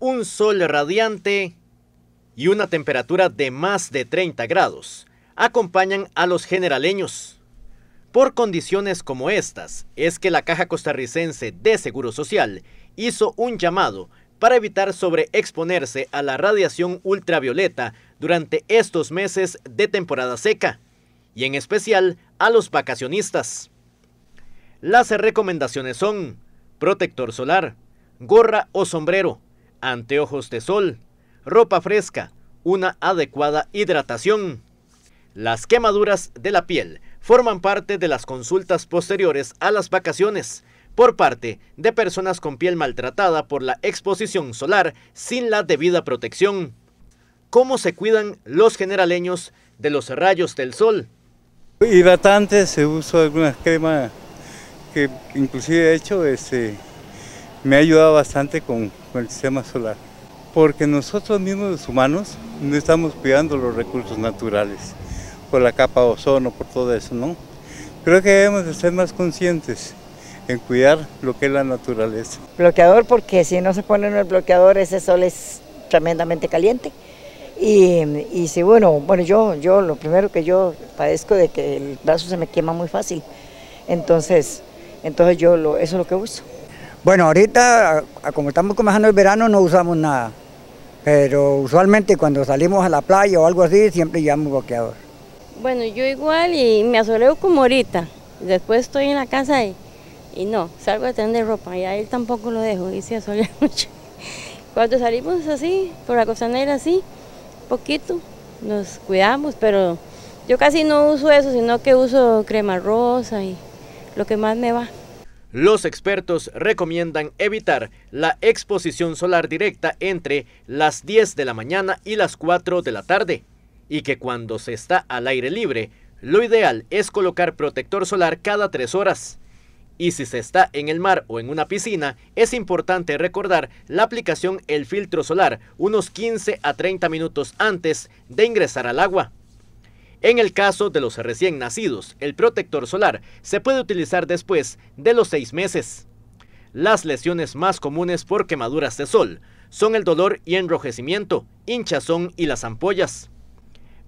un sol radiante y una temperatura de más de 30 grados acompañan a los generaleños. Por condiciones como estas es que la Caja Costarricense de Seguro Social hizo un llamado para evitar sobreexponerse a la radiación ultravioleta durante estos meses de temporada seca, y en especial a los vacacionistas. Las recomendaciones son protector solar, gorra o sombrero, anteojos de sol, ropa fresca, una adecuada hidratación. Las quemaduras de la piel forman parte de las consultas posteriores a las vacaciones por parte de personas con piel maltratada por la exposición solar sin la debida protección. ¿Cómo se cuidan los generaleños de los rayos del sol? Hidratantes, se usa alguna cremas que inclusive he hecho este, me ha ayudado bastante con, el sistema solar, porque nosotros mismos los humanos no estamos cuidando los recursos naturales, por la capa de ozono, por todo eso, ¿no? Creo que debemos de ser más conscientes en cuidar lo que es la naturaleza. Bloqueador porque si no se pone en el bloqueador ese sol es tremendamente caliente. Y, si bueno, bueno yo, yo lo primero que yo padezco de que el brazo se me quema muy fácil. Entonces, entonces yo lo, eso es lo que uso. Bueno, ahorita, como estamos comenzando el verano, no usamos nada. Pero usualmente cuando salimos a la playa o algo así, siempre llevamos bloqueador. Bueno, yo igual y me asoleo como ahorita. Después estoy en la casa y, no, salgo a tener ropa. Y a él tampoco lo dejo, y se asolea mucho. Cuando salimos así, por la costanera así, poquito, nos cuidamos, pero yo casi no uso eso, sino que uso crema rosa y lo que más me va. Los expertos recomiendan evitar la exposición solar directa entre las 10 de la mañana y las 4 de la tarde y que cuando se está al aire libre, lo ideal es colocar protector solar cada 3 horas. Y si se está en el mar o en una piscina, es importante recordar la aplicación El Filtro Solar unos 15 a 30 minutos antes de ingresar al agua. En el caso de los recién nacidos, el protector solar se puede utilizar después de los seis meses. Las lesiones más comunes por quemaduras de sol son el dolor y enrojecimiento, hinchazón y las ampollas.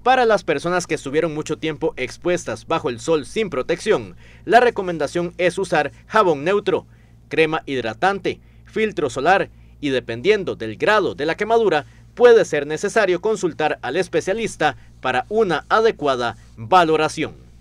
Para las personas que estuvieron mucho tiempo expuestas bajo el sol sin protección, la recomendación es usar jabón neutro, crema hidratante, filtro solar y dependiendo del grado de la quemadura, puede ser necesario consultar al especialista para una adecuada valoración.